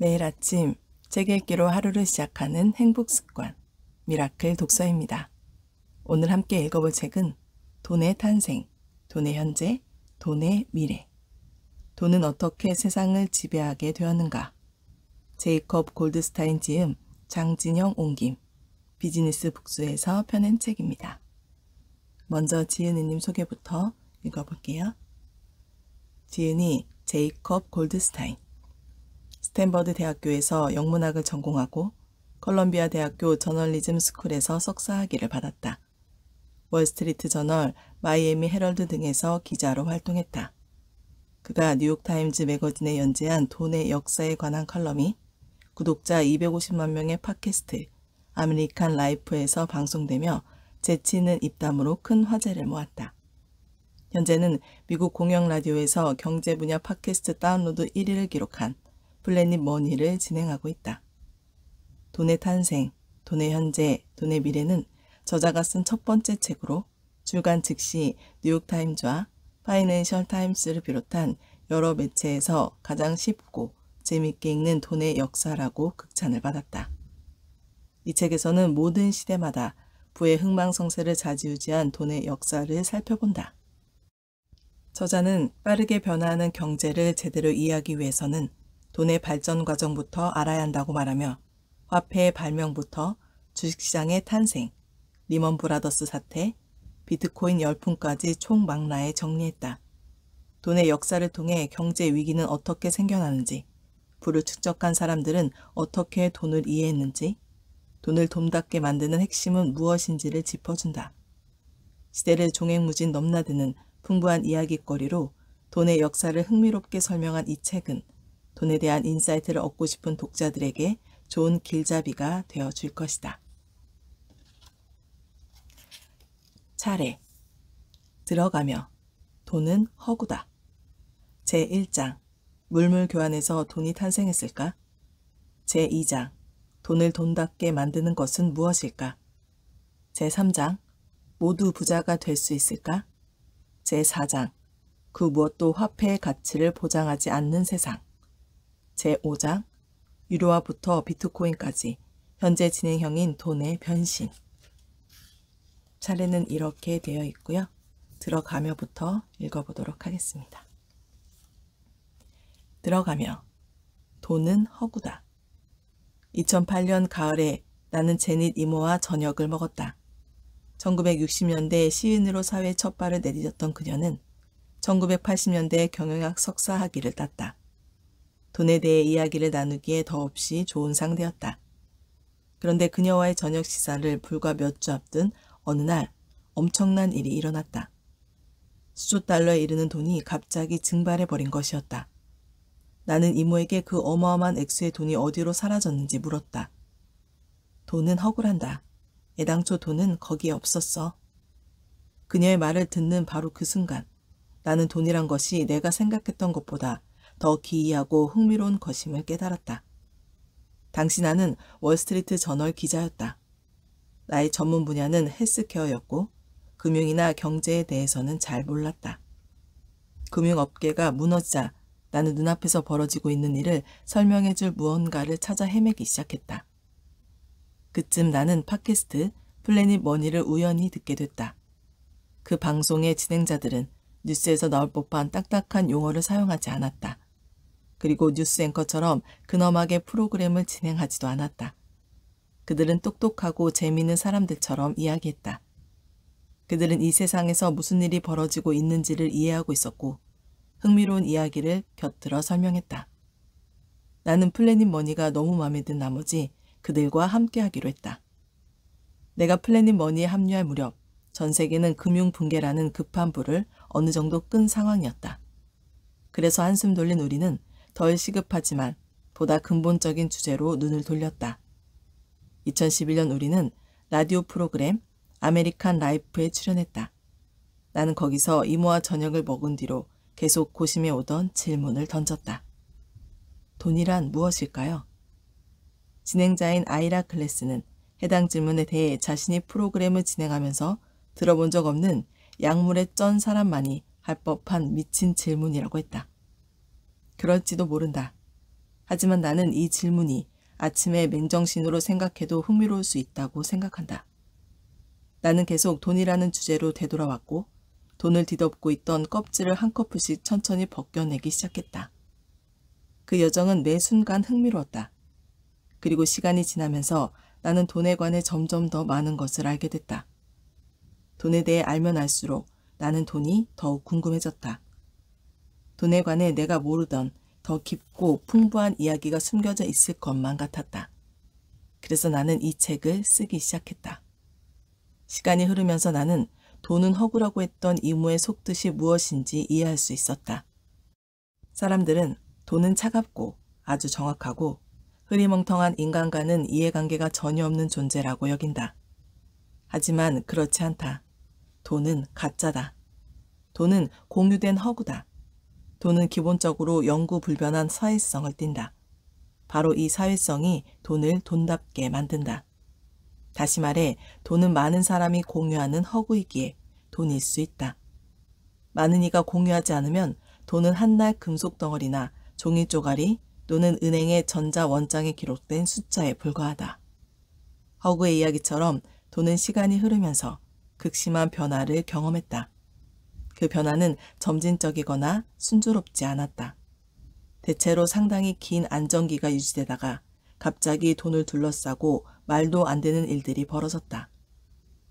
매일 아침 책 읽기로 하루를 시작하는 행복 습관 미라클 독서입니다. 오늘 함께 읽어볼 책은 돈의 탄생, 돈의 현재, 돈의 미래. 돈은 어떻게 세상을 지배하게 되었는가? 제이콥 골드스타인 지음 장진영 옹김 비즈니스 북스에서 펴낸 책입니다. 먼저 지은이님 소개부터 읽어볼게요. 지은이 제이콥 골드스타인 스탠버드 대학교에서 영문학을 전공하고 컬럼비아 대학교 저널리즘 스쿨에서 석사학위를 받았다. 월스트리트 저널, 마이애미 헤럴드 등에서 기자로 활동했다. 그가 뉴욕타임즈 매거진에 연재한 돈의 역사에 관한 컬럼이 구독자 250만 명의 팟캐스트 아메리칸 라이프에서 방송되며 재치 있는 입담으로 큰 화제를 모았다. 현재는 미국 공영 라디오에서 경제 분야 팟캐스트 다운로드 1위를 기록한 플래닛 머니를 진행하고 있다. 돈의 탄생, 돈의 현재, 돈의 미래는 저자가 쓴 첫 번째 책으로 출간 즉시 뉴욕타임즈와 파이낸셜 타임스를 비롯한 여러 매체에서 가장 쉽고 재밌게 읽는 돈의 역사라고 극찬을 받았다. 이 책에서는 모든 시대마다 부의 흥망성쇠를 좌지우지한 돈의 역사를 살펴본다. 저자는 빠르게 변화하는 경제를 제대로 이해하기 위해서는 돈의 발전 과정부터 알아야 한다고 말하며 화폐의 발명부터 주식시장의 탄생, 리먼 브라더스 사태, 비트코인 열풍까지 총망라에 정리했다. 돈의 역사를 통해 경제 위기는 어떻게 생겨나는지, 부를 축적한 사람들은 어떻게 돈을 이해했는지, 돈을 돈답게 만드는 핵심은 무엇인지를 짚어준다. 시대를 종횡무진 넘나드는 풍부한 이야기거리로 돈의 역사를 흥미롭게 설명한 이 책은 돈에 대한 인사이트를 얻고 싶은 독자들에게 좋은 길잡이가 되어 줄 것이다. 차례 들어가며 돈은 허구다. 제1장 물물 교환에서 돈이 탄생했을까? 제2장 돈을 돈답게 만드는 것은 무엇일까? 제3장 모두 부자가 될 수 있을까? 제4장 그 무엇도 화폐의 가치를 보장하지 않는 세상 제5장 유료화부터 비트코인까지 현재 진행형인 돈의 변신 차례는 이렇게 되어 있고요. 들어가며부터 읽어보도록 하겠습니다. 들어가며 돈은 허구다. 2008년 가을에 나는 제닛 이모와 저녁을 먹었다. 1960년대 시인으로 사회 첫 발을 내디뎠던 그녀는 1980년대 경영학 석사 학위를 땄다. 돈에 대해 이야기를 나누기에 더없이 좋은 상대였다. 그런데 그녀와의 저녁 식사를 불과 몇 주 앞둔 어느 날 엄청난 일이 일어났다. 수조 달러에 이르는 돈이 갑자기 증발해버린 것이었다. 나는 이모에게 그 어마어마한 액수의 돈이 어디로 사라졌는지 물었다. 돈은 허구란다. 애당초 돈은 거기에 없었어. 그녀의 말을 듣는 바로 그 순간 나는 돈이란 것이 내가 생각했던 것보다 더 기이하고 흥미로운 것임을 깨달았다. 당시 나는 월스트리트 저널 기자였다. 나의 전문 분야는 헬스케어였고 금융이나 경제에 대해서는 잘 몰랐다. 금융업계가 무너지자 나는 눈앞에서 벌어지고 있는 일을 설명해줄 무언가를 찾아 헤매기 시작했다. 그쯤 나는 팟캐스트 플래닛 머니를 우연히 듣게 됐다. 그 방송의 진행자들은 뉴스에서 나올 법한 딱딱한 용어를 사용하지 않았다. 그리고 뉴스 앵커처럼 근엄하게 프로그램을 진행하지도 않았다. 그들은 똑똑하고 재미있는 사람들처럼 이야기했다. 그들은 이 세상에서 무슨 일이 벌어지고 있는지를 이해하고 있었고 흥미로운 이야기를 곁들여 설명했다. 나는 플래닛 머니가 너무 마음에 든 나머지 그들과 함께하기로 했다. 내가 플래닛 머니에 합류할 무렵 전 세계는 금융 붕괴라는 급한 불을 어느 정도 끈 상황이었다. 그래서 한숨 돌린 우리는 덜 시급하지만 보다 근본적인 주제로 눈을 돌렸다. 2011년 우리는 라디오 프로그램 아메리칸 라이프에 출연했다. 나는 거기서 이모와 저녁을 먹은 뒤로 계속 고심해 오던 질문을 던졌다. 돈이란 무엇일까요? 진행자인 아이라 클래스는 해당 질문에 대해 자신이 프로그램을 진행하면서 들어본 적 없는 약물에 쩐 사람만이 할 법한 미친 질문이라고 했다. 그럴지도 모른다. 하지만 나는 이 질문이 아침에 맹정신으로 생각해도 흥미로울 수 있다고 생각한다. 나는 계속 돈이라는 주제로 되돌아왔고 돈을 뒤덮고 있던 껍질을 한 커플씩 천천히 벗겨내기 시작했다. 그 여정은 매 순간 흥미로웠다. 그리고 시간이 지나면서 나는 돈에 관해 점점 더 많은 것을 알게 됐다. 돈에 대해 알면 알수록 나는 돈이 더욱 궁금해졌다. 돈에 관해 내가 모르던 더 깊고 풍부한 이야기가 숨겨져 있을 것만 같았다. 그래서 나는 이 책을 쓰기 시작했다. 시간이 흐르면서 나는 돈은 허구라고 했던 이모의 속뜻이 무엇인지 이해할 수 있었다. 사람들은 돈은 차갑고 아주 정확하고 흐리멍텅한 인간과는 이해관계가 전혀 없는 존재라고 여긴다. 하지만 그렇지 않다. 돈은 가짜다. 돈은 공유된 허구다. 돈은 기본적으로 영구 불변한 사회성을 띈다. 바로 이 사회성이 돈을 돈답게 만든다. 다시 말해 돈은 많은 사람이 공유하는 허구이기에 돈일 수 있다. 많은 이가 공유하지 않으면 돈은 한날 금속 덩어리나 종이 쪼가리 또는 은행의 전자 원장에 기록된 숫자에 불과하다. 허구의 이야기처럼 돈은 시간이 흐르면서 극심한 변화를 경험했다. 그 변화는 점진적이거나 순조롭지 않았다. 대체로 상당히 긴 안정기가 유지되다가 갑자기 돈을 둘러싸고 말도 안 되는 일들이 벌어졌다.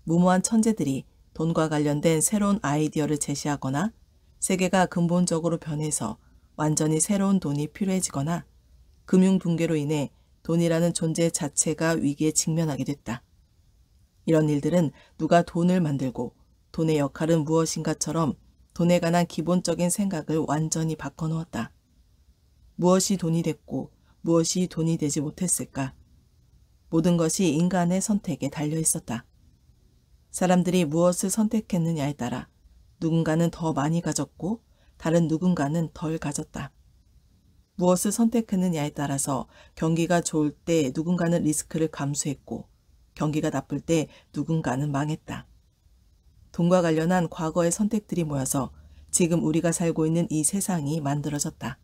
무모한 천재들이 돈과 관련된 새로운 아이디어를 제시하거나 세계가 근본적으로 변해서 완전히 새로운 돈이 필요해지거나 금융 붕괴로 인해 돈이라는 존재 자체가 위기에 직면하게 됐다. 이런 일들은 누가 돈을 만들고 돈의 역할은 무엇인가처럼 돈에 관한 기본적인 생각을 완전히 바꿔놓았다. 무엇이 돈이 됐고 무엇이 돈이 되지 못했을까? 모든 것이 인간의 선택에 달려 있었다. 사람들이 무엇을 선택했느냐에 따라 누군가는 더 많이 가졌고 다른 누군가는 덜 가졌다. 무엇을 선택했느냐에 따라서 경기가 좋을 때 누군가는 리스크를 감수했고 경기가 나쁠 때 누군가는 망했다. 돈과 관련한 과거의 선택들이 모여서 지금 우리가 살고 있는 이 세상이 만들어졌다.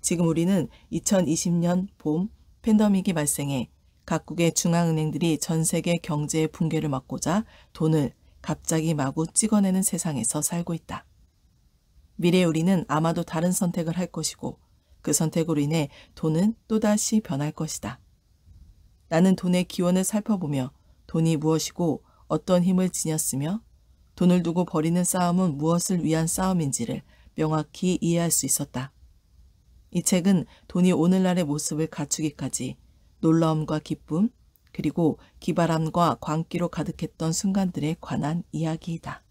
지금 우리는 2020년 봄 팬더믹이 발생해 각국의 중앙은행들이 전 세계 경제의 붕괴를 막고자 돈을 갑자기 마구 찍어내는 세상에서 살고 있다. 미래 의 우리는 아마도 다른 선택을 할 것이고 그 선택으로 인해 돈은 또다시 변할 것이다. 나는 돈의 기원을 살펴보며 돈이 무엇이고 어떤 힘을 지녔으며 돈을 두고 벌이는 싸움은 무엇을 위한 싸움인지를 명확히 이해할 수 있었다. 이 책은 돈이 오늘날의 모습을 갖추기까지 놀라움과 기쁨, 그리고 기발함과 광기로 가득했던 순간들에 관한 이야기이다.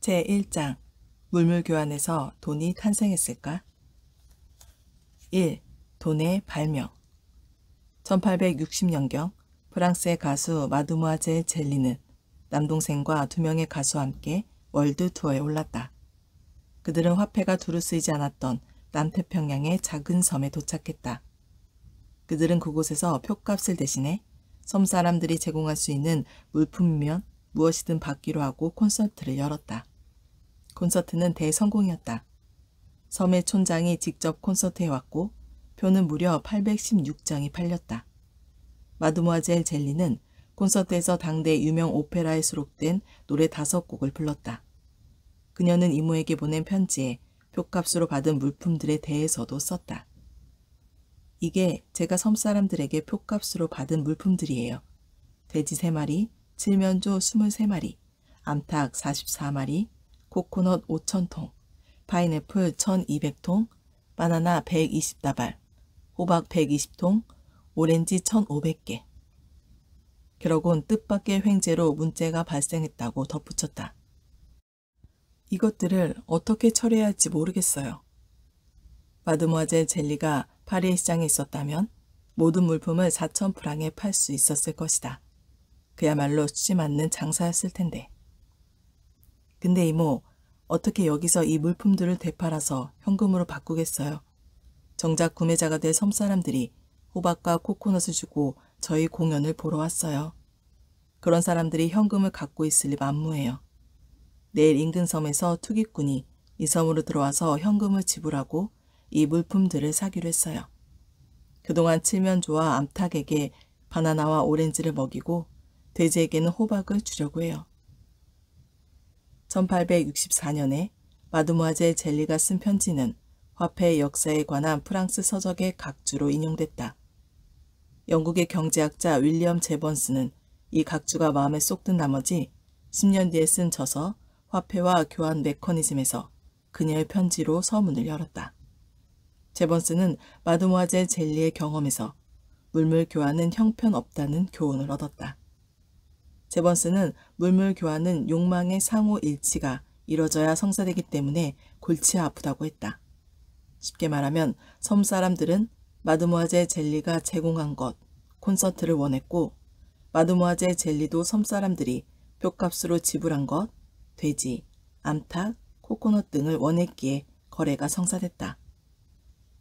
제1장 물물교환에서 돈이 탄생했을까? 1. 돈의 발명 1860년경 프랑스의 가수 마두무아제 젤리는 남동생과 두 명의 가수와 함께 월드 투어에 올랐다. 그들은 화폐가 두루 쓰이지 않았던 남태평양의 작은 섬에 도착했다. 그들은 그곳에서 표값을 대신해 섬 사람들이 제공할 수 있는 물품면 이 무엇이든 받기로 하고 콘서트를 열었다. 콘서트는 대성공이었다. 섬의 촌장이 직접 콘서트에 왔고 표는 무려 816장이 팔렸다. 마드모아젤 젤리는 콘서트에서 당대 유명 오페라에 수록된 노래 다섯 곡을 불렀다. 그녀는 이모에게 보낸 편지에 표값으로 받은 물품들에 대해서도 썼다. 이게 제가 섬 사람들에게 표값으로 받은 물품들이에요. 돼지 3마리, 칠면조 23마리, 암탉 44마리, 코코넛 5,000통, 파인애플 1,200통, 바나나 120다발, 호박 120통, 오렌지 1,500개. 결국은 뜻밖의 횡재로 문제가 발생했다고 덧붙였다. 이것들을 어떻게 처리해야 할지 모르겠어요. 마드모아젤 젤리가 파리 의 시장에 있었다면 모든 물품을 4천 프랑에 팔 수 있었을 것이다. 그야말로 수치 맞는 장사였을 텐데. 근데 이모, 어떻게 여기서 이 물품들을 되팔아서 현금으로 바꾸겠어요? 정작 구매자가 될 섬사람들이 호박과 코코넛을 주고 저희 공연을 보러 왔어요. 그런 사람들이 현금을 갖고 있을 리 만무해요. 내일 인근 섬에서 투기꾼이 이 섬으로 들어와서 현금을 지불하고 이 물품들을 사기로 했어요. 그동안 칠면조와 암탉에게 바나나와 오렌지를 먹이고 돼지에게는 호박을 주려고 해요. 1864년에 마드모아젤 젤리가 쓴 편지는 화폐 역사에 관한 프랑스 서적의 각주로 인용됐다. 영국의 경제학자 윌리엄 제번스는 이 각주가 마음에 쏙 든 나머지 10년 뒤에 쓴 저서 화폐와 교환 메커니즘에서 그녀의 편지로 서문을 열었다. 제번스는 마드모아젤 젤리의 경험에서 물물 교환은 형편없다는 교훈을 얻었다. 제번스는 물물 교환은 욕망의 상호 일치가 이뤄져야 성사되기 때문에 골치 아프다고 했다. 쉽게 말하면 섬 사람들은 마드모아제 젤리가 제공한 것, 콘서트를 원했고 마드모아제 젤리도 섬사람들이 표값으로 지불한 것, 돼지, 암탉, 코코넛 등을 원했기에 거래가 성사됐다.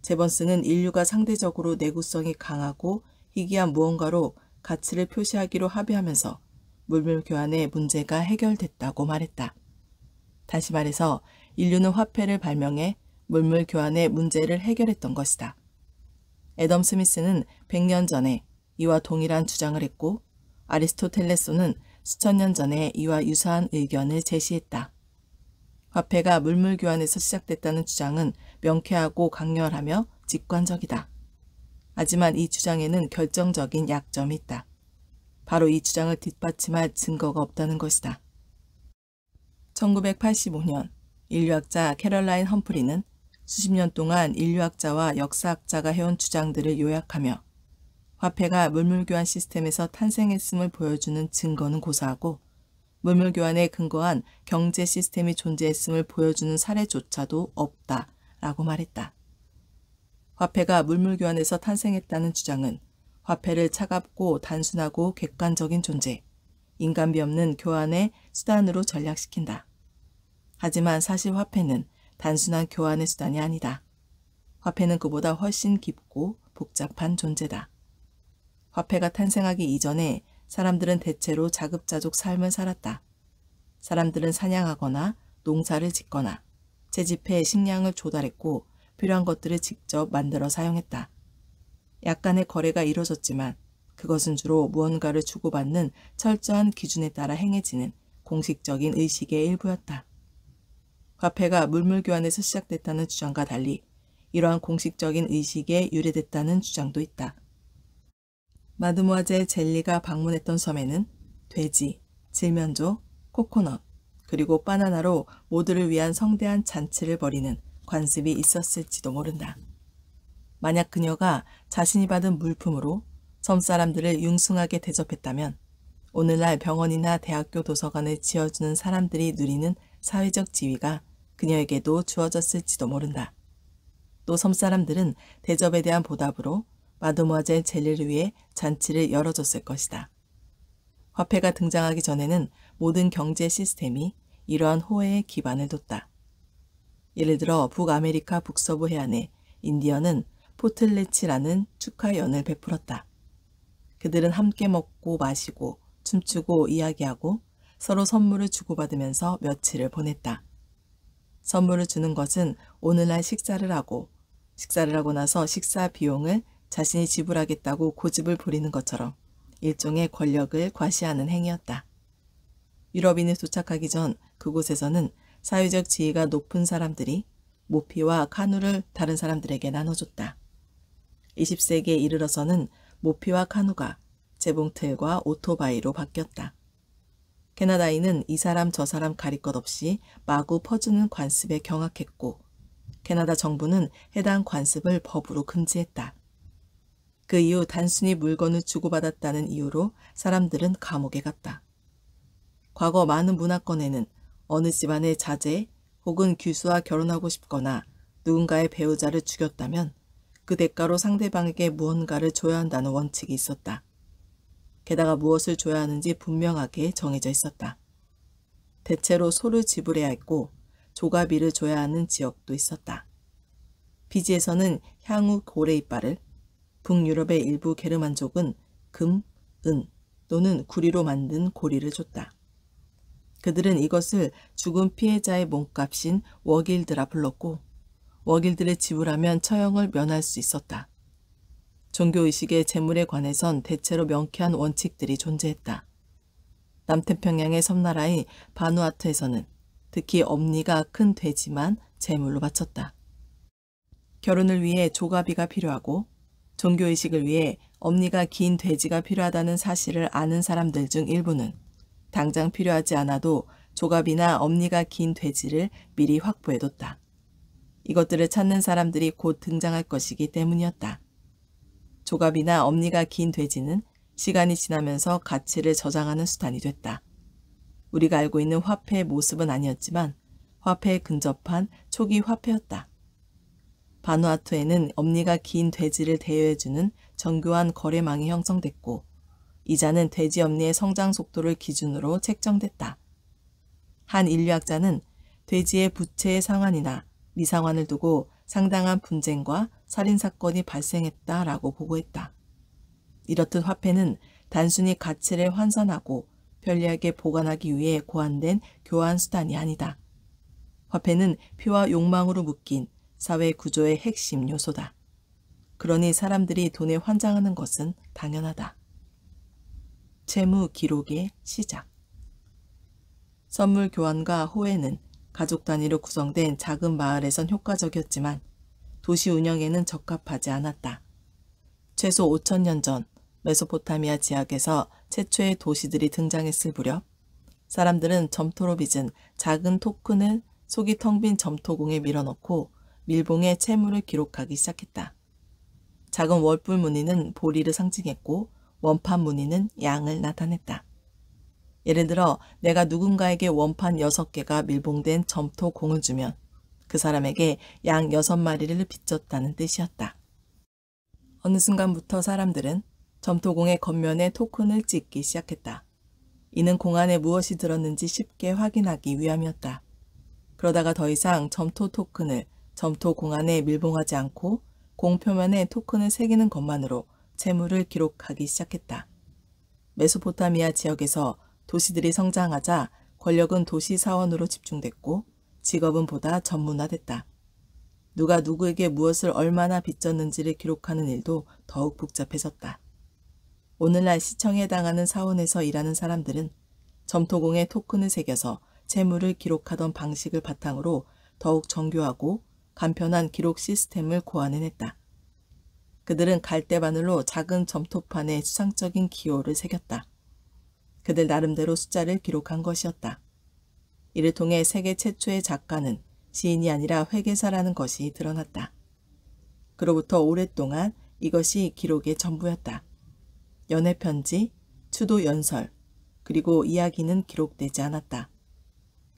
제번스는 인류가 상대적으로 내구성이 강하고 희귀한 무언가로 가치를 표시하기로 합의하면서 물물 교환의 문제가 해결됐다고 말했다. 다시 말해서 인류는 화폐를 발명해 물물 교환의 문제를 해결했던 것이다. 애덤 스미스는 100년 전에 이와 동일한 주장을 했고 아리스토텔레스는 수천 년 전에 이와 유사한 의견을 제시했다. 화폐가 물물 교환에서 시작됐다는 주장은 명쾌하고 강렬하며 직관적이다. 하지만 이 주장에는 결정적인 약점이 있다. 바로 이 주장을 뒷받침할 증거가 없다는 것이다. 1985년 인류학자 캐럴라인 험프리는 수십 년 동안 인류학자와 역사학자가 해온 주장들을 요약하며 화폐가 물물교환 시스템에서 탄생했음을 보여주는 증거는 고사하고 물물교환에 근거한 경제 시스템이 존재했음을 보여주는 사례조차도 없다 라고 말했다. 화폐가 물물교환에서 탄생했다는 주장은 화폐를 차갑고 단순하고 객관적인 존재, 인간비 없는 교환의 수단으로 전략시킨다. 하지만 사실 화폐는 단순한 교환의 수단이 아니다. 화폐는 그보다 훨씬 깊고 복잡한 존재다. 화폐가 탄생하기 이전에 사람들은 대체로 자급자족 삶을 살았다. 사람들은 사냥하거나 농사를 짓거나 채집해 식량을 조달했고 필요한 것들을 직접 만들어 사용했다. 약간의 거래가 이뤄졌지만 그것은 주로 무언가를 주고받는 철저한 기준에 따라 행해지는 공식적인 의식의 일부였다. 화폐가 물물교환에서 시작됐다는 주장과 달리 이러한 공식적인 의식에 유래됐다는 주장도 있다. 마드모아제 젤리가 방문했던 섬에는 돼지, 질면조, 코코넛, 그리고 바나나로 모두를 위한 성대한 잔치를 벌이는 관습이 있었을지도 모른다. 만약 그녀가 자신이 받은 물품으로 섬 사람들을 융숭하게 대접했다면 오늘날 병원이나 대학교 도서관을 지어주는 사람들이 누리는 사회적 지위가 그녀에게도 주어졌을지도 모른다. 또 섬 사람들은 대접에 대한 보답으로 마도모아젤 젤리를 위해 잔치를 열어줬을 것이다. 화폐가 등장하기 전에는 모든 경제 시스템이 이러한 호혜에 기반을 뒀다. 예를 들어 북아메리카 북서부 해안에 인디언은 포틀레치라는 축하연을 베풀었다. 그들은 함께 먹고 마시고 춤추고 이야기하고 서로 선물을 주고받으면서 며칠을 보냈다. 선물을 주는 것은 오늘날 식사를 하고 식사를 하고 나서 식사 비용을 자신이 지불하겠다고 고집을 부리는 것처럼 일종의 권력을 과시하는 행위였다. 유럽인이 도착하기 전 그곳에서는 사회적 지위가 높은 사람들이 모피와 카누를 다른 사람들에게 나눠줬다. 20세기에 이르러서는 모피와 카누가 재봉틀과 오토바이로 바뀌었다. 캐나다인은 이 사람 저 사람 가릴 것 없이 마구 퍼주는 관습에 경악했고 캐나다 정부는 해당 관습을 법으로 금지했다. 그 이후 단순히 물건을 주고받았다는 이유로 사람들은 감옥에 갔다. 과거 많은 문화권에는 어느 집안의 자제 혹은 규수와 결혼하고 싶거나 누군가의 배우자를 죽였다면 그 대가로 상대방에게 무언가를 줘야 한다는 원칙이 있었다. 게다가 무엇을 줘야 하는지 분명하게 정해져 있었다. 대체로 소를 지불해야 했고 조가비를 줘야 하는 지역도 있었다. 피지에서는 향후 고래 이빨을, 북유럽의 일부 게르만족은 금, 은 또는 구리로 만든 고리를 줬다. 그들은 이것을 죽은 피해자의 몸값인 워길드라 불렀고 워길드를 지불하면 처형을 면할 수 있었다. 종교의식의 재물에 관해선 대체로 명쾌한 원칙들이 존재했다. 남태평양의 섬나라인 바누아트에서는 특히 엄니가 큰 돼지만 재물로 바쳤다. 결혼을 위해 조가비가 필요하고 종교의식을 위해 엄니가 긴 돼지가 필요하다는 사실을 아는 사람들 중 일부는 당장 필요하지 않아도 조갑이나 엄니가 긴 돼지를 미리 확보해뒀다. 이것들을 찾는 사람들이 곧 등장할 것이기 때문이었다. 조갑이나 엄니가 긴 돼지는 시간이 지나면서 가치를 저장하는 수단이 됐다. 우리가 알고 있는 화폐의 모습은 아니었지만 화폐에 근접한 초기 화폐였다. 바누아투에는 엄니가 긴 돼지를 대여해주는 정교한 거래망이 형성됐고 이자는 돼지 엄니의 성장 속도를 기준으로 책정됐다. 한 인류학자는 돼지의 부채의 상환이나 미상환을 두고 상당한 분쟁과 살인사건이 발생했다라고 보고했다. 이렇듯 화폐는 단순히 가치를 환산하고 편리하게 보관하기 위해 고안된 교환 수단이 아니다. 화폐는 피와 욕망으로 묶인 사회 구조의 핵심 요소다. 그러니 사람들이 돈에 환장하는 것은 당연하다. 채무 기록의 시작 선물 교환과 호혜는 가족 단위로 구성된 작은 마을에선 효과적이었지만 도시 운영에는 적합하지 않았다. 최소 5천년 전 메소포타미아 지역에서 최초의 도시들이 등장했을 무렵 사람들은 점토로 빚은 작은 토큰을 속이 텅 빈 점토공에 밀어넣고 밀봉의 채무를 기록하기 시작했다. 작은 월불 무늬는 보리를 상징했고 원판 무늬는 양을 나타냈다. 예를 들어 내가 누군가에게 원판 6개가 밀봉된 점토공을 주면 그 사람에게 양 여섯 마리를 빚졌다는 뜻이었다. 어느 순간부터 사람들은 점토공의 겉면에 토큰을 찍기 시작했다. 이는 공 안에 무엇이 들었는지 쉽게 확인하기 위함이었다. 그러다가 더 이상 점토 토큰을 점토 공 안에 밀봉하지 않고 공 표면에 토큰을 새기는 것만으로 재물을 기록하기 시작했다. 메소포타미아 지역에서 도시들이 성장하자 권력은 도시 사원으로 집중됐고 직업은 보다 전문화됐다. 누가 누구에게 무엇을 얼마나 빚졌는지를 기록하는 일도 더욱 복잡해졌다. 오늘날 시청에 당하는 사원에서 일하는 사람들은 점토공에 토큰을 새겨서 채무를 기록하던 방식을 바탕으로 더욱 정교하고 간편한 기록 시스템을 고안해냈다. 그들은 갈대바늘로 작은 점토판에 수상적인 기호를 새겼다. 그들 나름대로 숫자를 기록한 것이었다. 이를 통해 세계 최초의 작가는 시인이 아니라 회계사라는 것이 드러났다. 그로부터 오랫동안 이것이 기록의 전부였다. 연애 편지, 추도 연설, 그리고 이야기는 기록되지 않았다.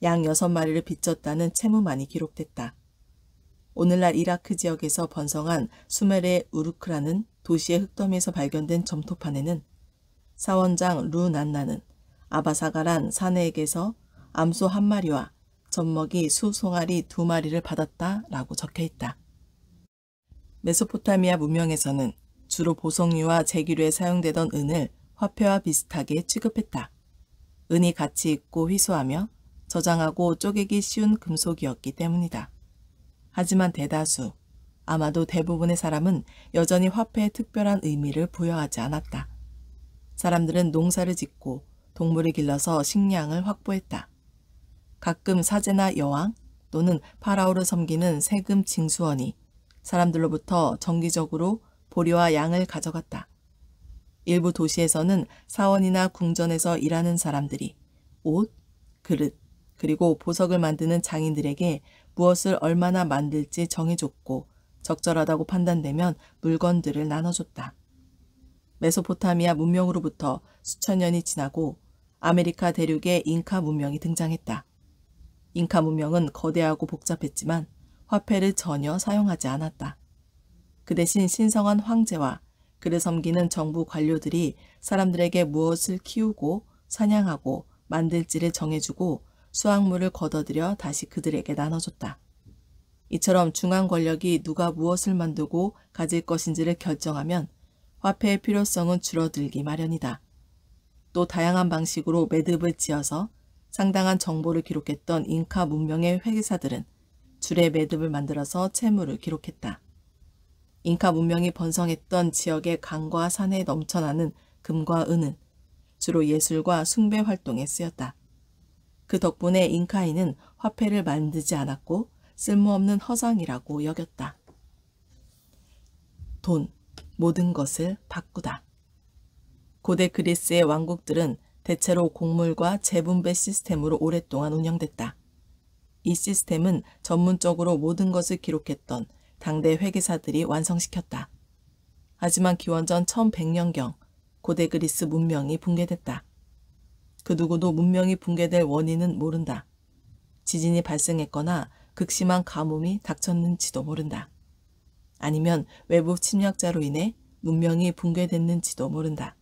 양 여섯 마리를 빚졌다는 채무만이 기록됐다. 오늘날 이라크 지역에서 번성한 수메르의 우르크라는 도시의 흙더미에서 발견된 점토판에는 사원장 루 난나는 아바사가란 사내에게서 암소 한 마리와 젖먹이 수 송아리 두 마리를 받았다 라고 적혀 있다. 메소포타미아 문명에서는 주로 보석류와 제기류에 사용되던 은을 화폐와 비슷하게 취급했다. 은이 가치 있고 희소하며 저장하고 쪼개기 쉬운 금속이었기 때문이다. 하지만 대다수, 아마도 대부분의 사람은 여전히 화폐에 특별한 의미를 부여하지 않았다. 사람들은 농사를 짓고 동물을 길러서 식량을 확보했다. 가끔 사제나 여왕 또는 파라오를 섬기는 세금 징수원이 사람들로부터 정기적으로 보리와 양을 가져갔다. 일부 도시에서는 사원이나 궁전에서 일하는 사람들이 옷, 그릇, 그리고 보석을 만드는 장인들에게 무엇을 얼마나 만들지 정해줬고 적절하다고 판단되면 물건들을 나눠줬다. 메소포타미아 문명으로부터 수천 년이 지나고 아메리카 대륙의 잉카 문명이 등장했다. 잉카 문명은 거대하고 복잡했지만 화폐를 전혀 사용하지 않았다. 그 대신 신성한 황제와 그를 섬기는 정부 관료들이 사람들에게 무엇을 키우고 사냥하고 만들지를 정해주고 수확물을 걷어들여 다시 그들에게 나눠줬다. 이처럼 중앙 권력이 누가 무엇을 만들고 가질 것인지를 결정하면 화폐의 필요성은 줄어들기 마련이다. 또 다양한 방식으로 매듭을 지어서 상당한 정보를 기록했던 잉카 문명의 회계사들은 줄의 매듭을 만들어서 채무를 기록했다. 잉카 문명이 번성했던 지역의 강과 산에 넘쳐나는 금과 은은 주로 예술과 숭배 활동에 쓰였다. 그 덕분에 잉카인은 화폐를 만들지 않았고 쓸모없는 허상이라고 여겼다. 돈, 모든 것을 바꾸다. 고대 그리스의 왕국들은 대체로 곡물과 재분배 시스템으로 오랫동안 운영됐다. 이 시스템은 전문적으로 모든 것을 기록했던 당대 회계사들이 완성시켰다. 하지만 기원전 1100년경 고대 그리스 문명이 붕괴됐다. 그 누구도 문명이 붕괴될 원인은 모른다. 지진이 발생했거나 극심한 가뭄이 닥쳤는지도 모른다. 아니면 외부 침략자로 인해 문명이 붕괴됐는지도 모른다.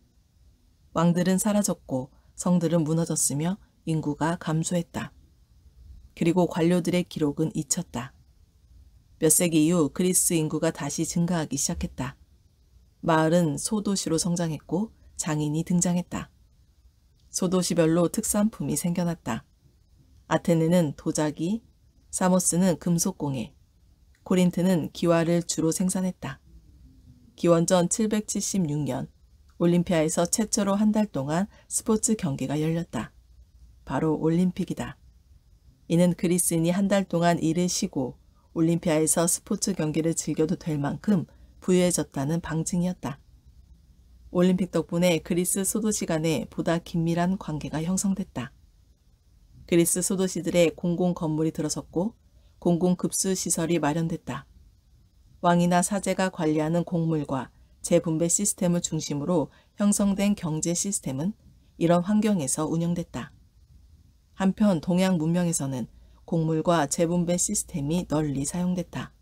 왕들은 사라졌고 성들은 무너졌으며 인구가 감소했다. 그리고 관료들의 기록은 잊혔다. 몇 세기 이후 그리스 인구가 다시 증가하기 시작했다. 마을은 소도시로 성장했고 장인이 등장했다. 소도시별로 특산품이 생겨났다. 아테네는 도자기, 사모스는 금속공예, 코린트는 기와를 주로 생산했다. 기원전 776년 올림피아에서 최초로 한 달 동안 스포츠 경기가 열렸다. 바로 올림픽이다. 이는 그리스인이 한 달 동안 일을 쉬고 올림피아에서 스포츠 경기를 즐겨도 될 만큼 부유해졌다는 방증이었다. 올림픽 덕분에 그리스 소도시 간에 보다 긴밀한 관계가 형성됐다. 그리스 소도시들의 공공 건물이 들어섰고 공공급수 시설이 마련됐다. 왕이나 사제가 관리하는 공물과 재분배 시스템을 중심으로 형성된 경제 시스템은 이런 환경에서 운영됐다. 한편 동양 문명에서는 곡물과 재분배 시스템이 널리 사용됐다.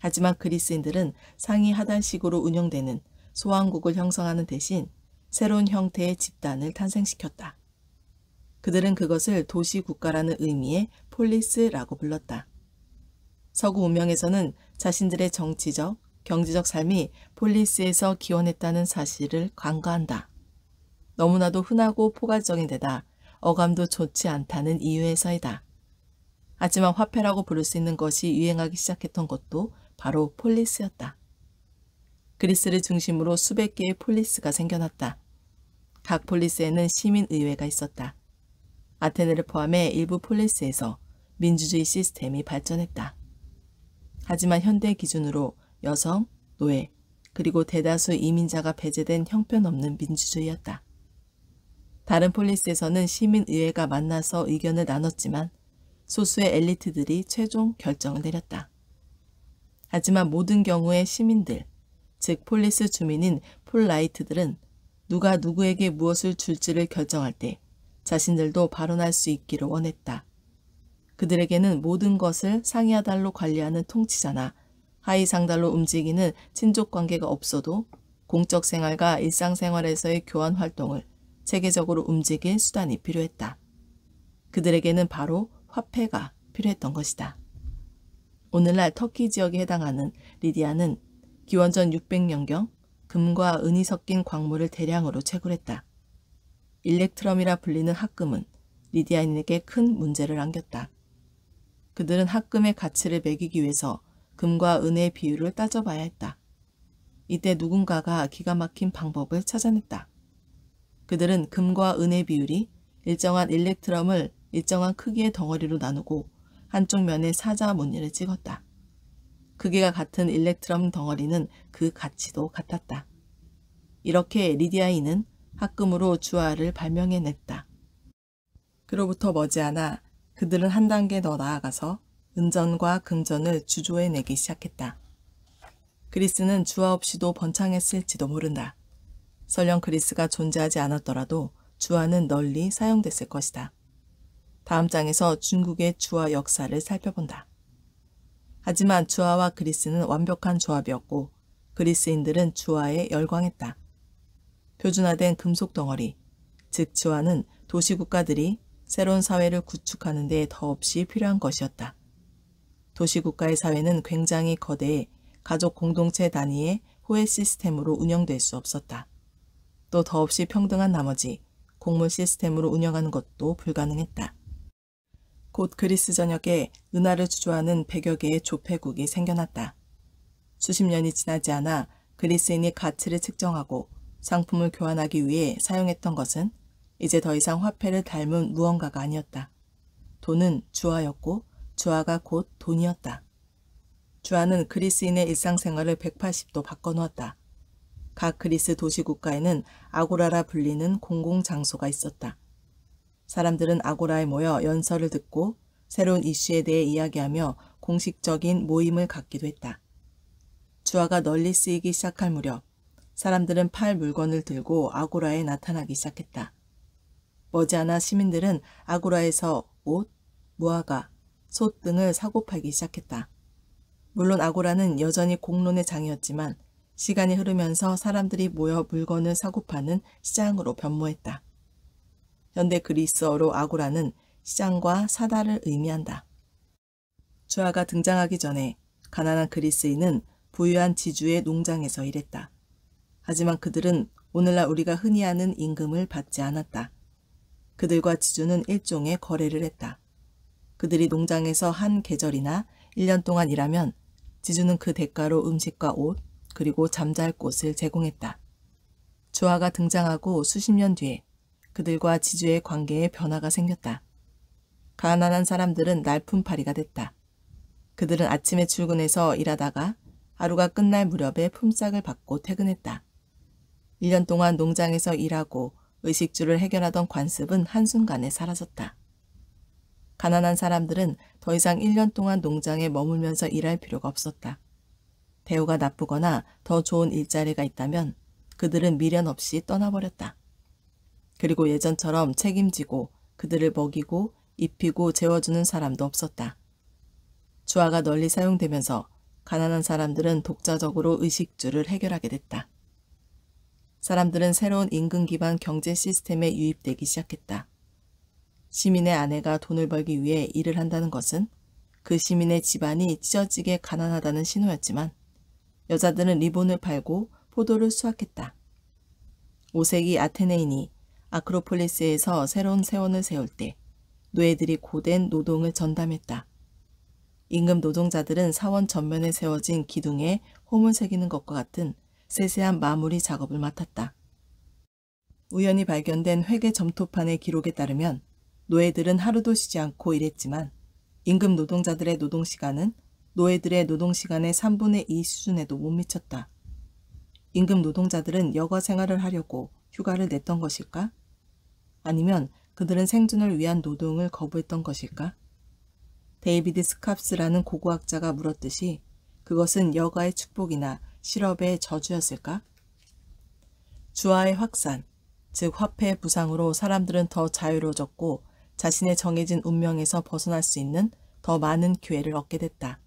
하지만 그리스인들은 상이 하단식으로 운영되는 소왕국을 형성하는 대신 새로운 형태의 집단을 탄생시켰다. 그들은 그것을 도시국가라는 의미의 폴리스라고 불렀다. 서구 문명에서는 자신들의 정치적, 경제적 삶이 폴리스에서 기원했다는 사실을 간과한다. 너무나도 흔하고 포괄적인 데다 어감도 좋지 않다는 이유에서이다. 하지만 화폐라고 부를 수 있는 것이 유행하기 시작했던 것도 바로 폴리스였다. 그리스를 중심으로 수백 개의 폴리스가 생겨났다. 각 폴리스에는 시민의회가 있었다. 아테네를 포함해 일부 폴리스에서 민주주의 시스템이 발전했다. 하지만 현대 기준으로 여성, 노예, 그리고 대다수 이민자가 배제된 형편없는 민주주의였다. 다른 폴리스에서는 시민의회가 만나서 의견을 나눴지만 소수의 엘리트들이 최종 결정을 내렸다. 하지만 모든 경우에 시민들, 즉 폴리스 주민인 폴라이트들은 누가 누구에게 무엇을 줄지를 결정할 때 자신들도 발언할 수 있기를 원했다. 그들에게는 모든 것을 상야달로 관리하는 통치자나 하위 상달로 움직이는 친족 관계가 없어도 공적 생활과 일상생활에서의 교환 활동을 체계적으로 움직일 수단이 필요했다. 그들에게는 바로 화폐가 필요했던 것이다. 오늘날 터키 지역에 해당하는 리디아는 기원전 600년경 금과 은이 섞인 광물을 대량으로 채굴했다. 일렉트럼이라 불리는 합금은 리디아인에게 큰 문제를 안겼다. 그들은 합금의 가치를 매기기 위해서 금과 은의 비율을 따져봐야 했다. 이때 누군가가 기가 막힌 방법을 찾아냈다. 그들은 금과 은의 비율이 일정한 일렉트럼을 일정한 크기의 덩어리로 나누고 한쪽 면에 사자 무늬를 찍었다. 크기가 같은 일렉트럼 덩어리는 그 가치도 같았다. 이렇게 리디아인은 학금으로 주화를 발명해냈다. 그로부터 머지않아 그들은 한 단계 더 나아가서 은전과 금전을 주조해내기 시작했다. 그리스는 주화 없이도 번창했을지도 모른다. 설령 그리스가 존재하지 않았더라도 주화는 널리 사용됐을 것이다. 다음 장에서 중국의 주화 역사를 살펴본다. 하지만 주화와 그리스는 완벽한 조합이었고 그리스인들은 주화에 열광했다. 표준화된 금속 덩어리, 즉 주화는 도시 국가들이 새로운 사회를 구축하는 데 더없이 필요한 것이었다. 도시국가의 사회는 굉장히 거대해 가족 공동체 단위의 호혜 시스템으로 운영될 수 없었다. 또 더없이 평등한 나머지 공물 시스템으로 운영하는 것도 불가능했다. 곧 그리스 전역에 은하를 주조하는 100여 개의 조폐국이 생겨났다. 수십 년이 지나지 않아 그리스인이 가치를 측정하고 상품을 교환하기 위해 사용했던 것은 이제 더 이상 화폐를 닮은 무언가가 아니었다. 돈은 주화였고 주아가 곧 돈이었다. 주아는 그리스인의 일상생활을 180도 바꿔놓았다. 각 그리스 도시국가에는 아고라라 불리는 공공장소가 있었다. 사람들은 아고라에 모여 연설을 듣고 새로운 이슈에 대해 이야기하며 공식적인 모임을 갖기도 했다. 주아가 널리 쓰이기 시작할 무렵 사람들은 팔 물건을 들고 아고라에 나타나기 시작했다. 머지않아 시민들은 아고라에서 옷, 무화과, 소 등을 사고 팔기 시작했다. 물론 아고라는 여전히 공론의 장이었지만 시간이 흐르면서 사람들이 모여 물건을 사고 파는 시장으로 변모했다. 현대 그리스어로 아고라는 시장과 사다를 의미한다. 주아가 등장하기 전에 가난한 그리스인은 부유한 지주의 농장에서 일했다. 하지만 그들은 오늘날 우리가 흔히 아는 임금을 받지 않았다. 그들과 지주는 일종의 거래를 했다. 그들이 농장에서 한 계절이나 1년 동안 일하면 지주는 그 대가로 음식과 옷 그리고 잠잘 곳을 제공했다. 주화가 등장하고 수십 년 뒤에 그들과 지주의 관계에 변화가 생겼다. 가난한 사람들은 날품팔이가 됐다. 그들은 아침에 출근해서 일하다가 하루가 끝날 무렵에 품삯을 받고 퇴근했다. 1년 동안 농장에서 일하고 의식주를 해결하던 관습은 한순간에 사라졌다. 가난한 사람들은 더 이상 1년 동안 농장에 머물면서 일할 필요가 없었다. 대우가 나쁘거나 더 좋은 일자리가 있다면 그들은 미련 없이 떠나버렸다. 그리고 예전처럼 책임지고 그들을 먹이고 입히고 재워주는 사람도 없었다. 주화가 널리 사용되면서 가난한 사람들은 독자적으로 의식주를 해결하게 됐다. 사람들은 새로운 임금 기반 경제 시스템에 유입되기 시작했다. 시민의 아내가 돈을 벌기 위해 일을 한다는 것은 그 시민의 집안이 찢어지게 가난하다는 신호였지만 여자들은 리본을 팔고 포도를 수확했다. 5세기 아테네인이 아크로폴리스에서 새로운 세원을 세울 때 노예들이 고된 노동을 전담했다. 임금 노동자들은 사원 전면에 세워진 기둥에 홈을 새기는 것과 같은 세세한 마무리 작업을 맡았다. 우연히 발견된 회계 점토판의 기록에 따르면 노예들은 하루도 쉬지 않고 일했지만 임금 노동자들의 노동시간은 노예들의 노동시간의 3분의 2 수준에도 못 미쳤다. 임금 노동자들은 여가 생활을 하려고 휴가를 냈던 것일까? 아니면 그들은 생존을 위한 노동을 거부했던 것일까? 데이비드 스캅스라는 고고학자가 물었듯이 그것은 여가의 축복이나 실업의 저주였을까? 주화의 확산, 즉 화폐의 부상으로 사람들은 더 자유로워졌고 자신의 정해진 운명에서 벗어날 수 있는 더 많은 기회를 얻게 됐다.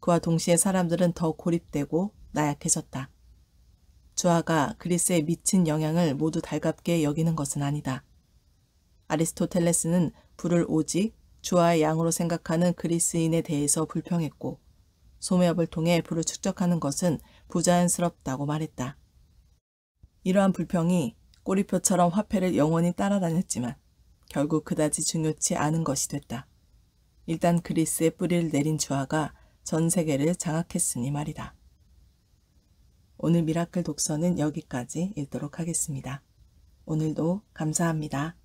그와 동시에 사람들은 더 고립되고 나약해졌다. 주아가 그리스에 미친 영향을 모두 달갑게 여기는 것은 아니다. 아리스토텔레스는 불을 오직 주아의 양으로 생각하는 그리스인에 대해서 불평했고 소매업을 통해 불을 축적하는 것은 부자연스럽다고 말했다. 이러한 불평이 꼬리표처럼 화폐를 영원히 따라다녔지만 결국 그다지 중요치 않은 것이 됐다. 일단 그리스의 뿌리를 내린 주화가 전 세계를 장악했으니 말이다. 오늘 미라클 독서는 여기까지 읽도록 하겠습니다. 오늘도 감사합니다.